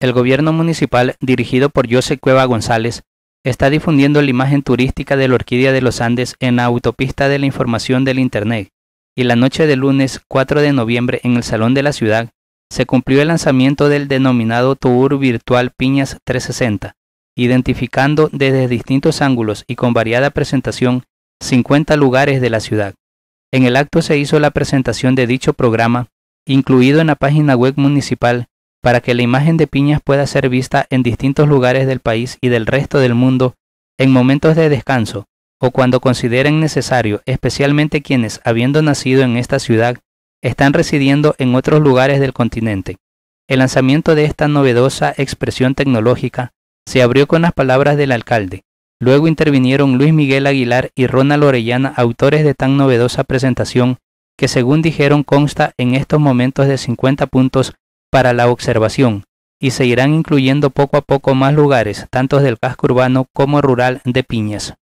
El gobierno municipal, dirigido por José Cueva González, está difundiendo la imagen turística de la Orquídea de los Andes en la autopista de la información del Internet, y la noche de lunes 4 de noviembre en el Salón de la Ciudad se cumplió el lanzamiento del denominado Tour Virtual Piñas 360, identificando desde distintos ángulos y con variada presentación 50 lugares de la ciudad. En el acto se hizo la presentación de dicho programa, incluido en la página web municipal, para que la imagen de piñas pueda ser vista en distintos lugares del país y del resto del mundo en momentos de descanso o cuando consideren necesario, especialmente quienes, habiendo nacido en esta ciudad, están residiendo en otros lugares del continente. El lanzamiento de esta novedosa expresión tecnológica se abrió con las palabras del alcalde. Luego intervinieron Luis Miguel Aguilar y Ronald Orellana, autores de tan novedosa presentación, que según dijeron consta en estos momentos de 50 puntos para la observación y se irán incluyendo poco a poco más lugares, tanto del casco urbano como rural de Piñas.